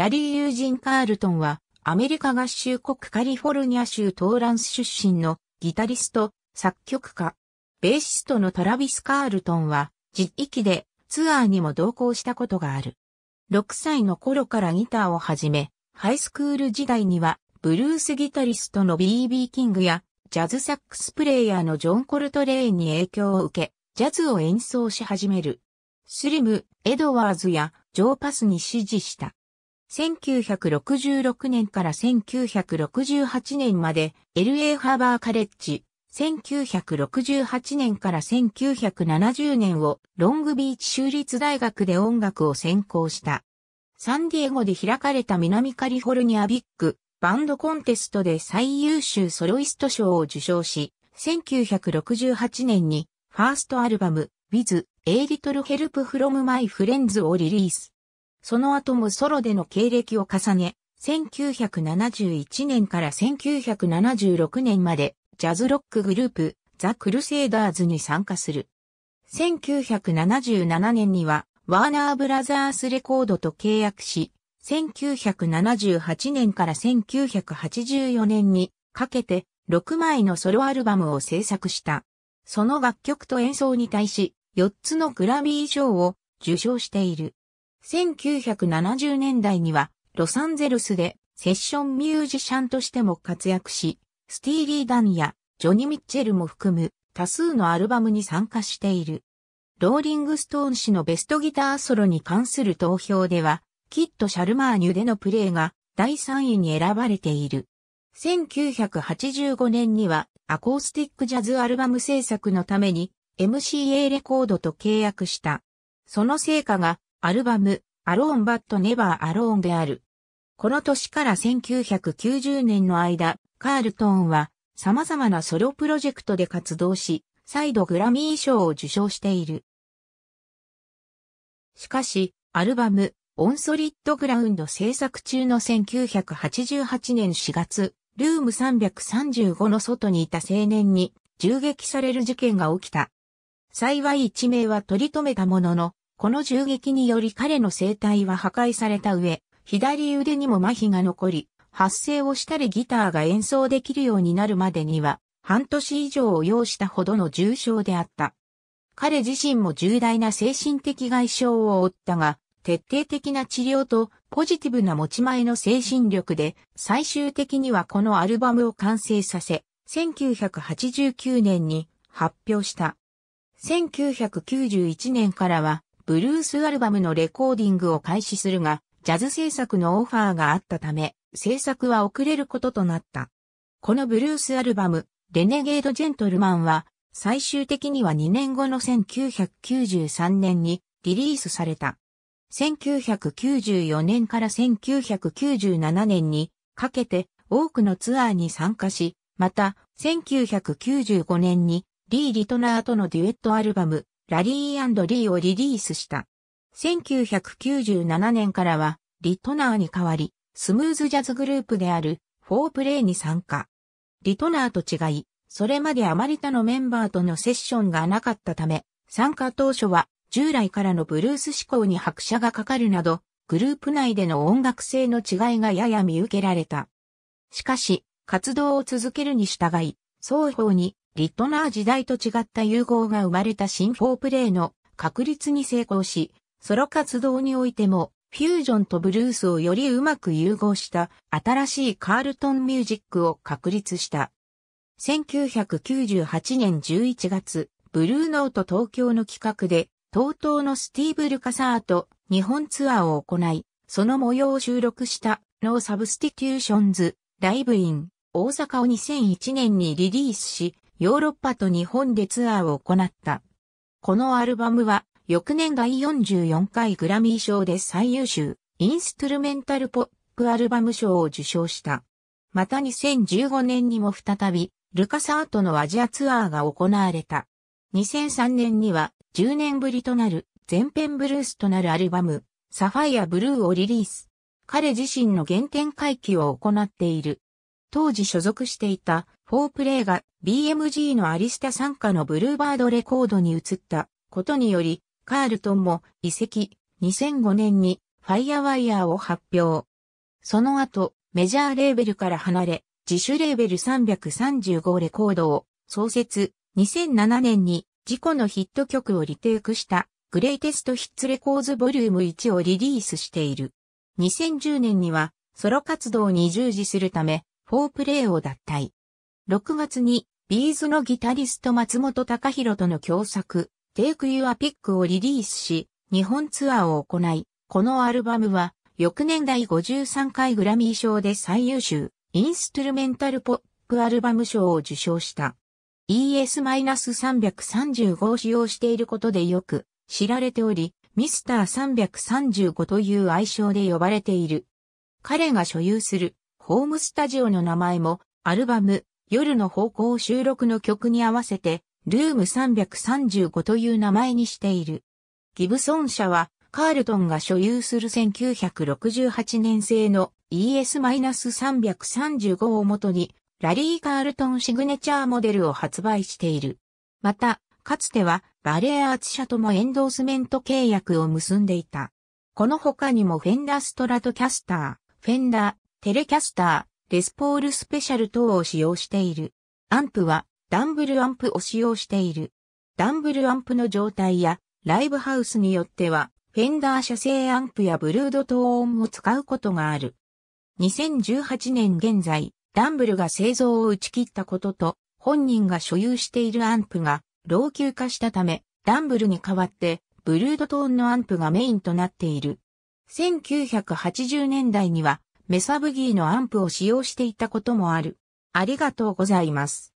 ラリー・ユージン・カールトンは、アメリカ合衆国カリフォルニア州トーランス出身のギタリスト、作曲家。ベーシストのトラビス・カールトンは、実域でツアーにも同行したことがある。6歳の頃からギターを始め、ハイスクール時代には、ブルースギタリストの B.B. キングや、ジャズサックスプレイヤーのジョン・コルトレーンに影響を受け、ジャズを演奏し始める。スリム、エドワーズやジョー・パスに指示した。1966年から1968年まで LA ハーバーカレッジ、1968年から1970年をロングビーチ州立大学で音楽を専攻した。サンディエゴで開かれた南カリフォルニアビッグバンドコンテストで最優秀ソロイスト賞を受賞し、1968年にファーストアルバム With A Little Help From My Friends をリリース。その後もソロでの経歴を重ね、1971年から1976年までジャズロックグループザ・クルセイダーズに参加する。1977年にはワーナーブラザースレコードと契約し、1978年から1984年にかけて6枚のソロアルバムを制作した。その楽曲と演奏に対し4つのグラミー賞を受賞している。1970年代にはロサンゼルスでセッションミュージシャンとしても活躍し、スティーリー・ダンやジョニー・ミッチェルも含む多数のアルバムに参加している。ローリング・ストーン氏のベストギターソロに関する投票では、キット・シャルマーニュでのプレイが第3位に選ばれている。1985年にはアコースティックジャズアルバム制作のために MCA レコードと契約した。その成果がアルバム、アローンバットネバーアローンである。この年から1990年の間、カールトーンは様々なソロプロジェクトで活動し、再度グラミー賞を受賞している。しかし、アルバム、オンソリッドグラウンド制作中の1988年4月、ルーム335の外にいた青年に銃撃される事件が起きた。幸い一命は取り留めたものの、この銃撃により彼の生体は破壊された上、左腕にも麻痺が残り、発声をしたりギターが演奏できるようになるまでには、半年以上を要したほどの重傷であった。彼自身も重大な精神的外傷を負ったが、徹底的な治療とポジティブな持ち前の精神力で、最終的にはこのアルバムを完成させ、1989年に発表した。1991年からはブルースアルバムのレコーディングを開始するが、ジャズ制作のオファーがあったため、制作は遅れることとなった。このブルースアルバム、レネゲード・ジェントルマンは、最終的には2年後の1993年にリリースされた。1994年から1997年にかけて多くのツアーに参加し、また1995年にリー・リトナーとのデュエットアルバムラリーリーをリリースした。1997年からは、リトナーに代わり、スムーズジャズグループである、フォープレイに参加。リトナーと違い、それまであまり他のメンバーとのセッションがなかったため、参加当初は、従来からのブルース思考に拍車がかかるなど、グループ内での音楽性の違いがやや見受けられた。しかし、活動を続けるに従い、双方にリットナー時代と違った融合が生まれた新フォープレイの確立に成功し、ソロ活動においてもフュージョンとブルースをよりうまく融合した新しいカールトンミュージックを確立した。1998年11月、ブルーノート東京の企画で、東東のスティーブ・ルカサーと日本ツアーを行い、その模様を収録したノーサブスティテューションズライブイン大阪を2001年にリリースし、ヨーロッパと日本でツアーを行った。このアルバムは、翌年第44回グラミー賞で最優秀、インストゥルメンタルポップアルバム賞を受賞した。また2015年にも再び、ルカサートのアジアツアーが行われた。2003年には、10年ぶりとなる、全編ブルースとなるアルバム、サファイアブルーをリリース。彼自身の原点回帰を行っている。当時所属していたフォープレイが BMG のアリスタ参加のブルーバードレコードに移ったことにより、カールトンも移籍2005年にファイアワイヤーを発表。その後、メジャーレーベルから離れ、自主レーベル335レコードを創設、2007年に自己のヒット曲をリテイクしたグレイテストヒッツレコーズボリューム1をリリースしている。2010年にはソロ活動に従事するためフォープレイを脱退。6月に、ビーズのギタリスト松本隆弘との共作、Take Your Pick をリリースし、日本ツアーを行い、このアルバムは、翌年第53回グラミー賞で最優秀、インストゥルメンタルポップアルバム賞を受賞した。ES-335 を使用していることでよく知られており、ミスター335という愛称で呼ばれている。彼が所有するホームスタジオの名前も、アルバム、夜の方向収録の曲に合わせて、ルーム335という名前にしている。ギブソン社は、カールトンが所有する1968年製の ES-335 をもとに、ラリー・カールトンシグネチャーモデルを発売している。また、かつてはバレエアーツ社ともエンドースメント契約を結んでいた。この他にもフェンダーストラトキャスター、フェンダー、テレキャスター、レスポールスペシャル等を使用している。アンプは、ダンブルアンプを使用している。ダンブルアンプの状態や、ライブハウスによっては、フェンダー社製アンプやブルードトーンを使うことがある。2018年現在、ダンブルが製造を打ち切ったことと、本人が所有しているアンプが老朽化したため、ダンブルに代わって、ブルードトーンのアンプがメインとなっている。1980年代には、メサブギーのアンプを使用していたこともある。ありがとうございます。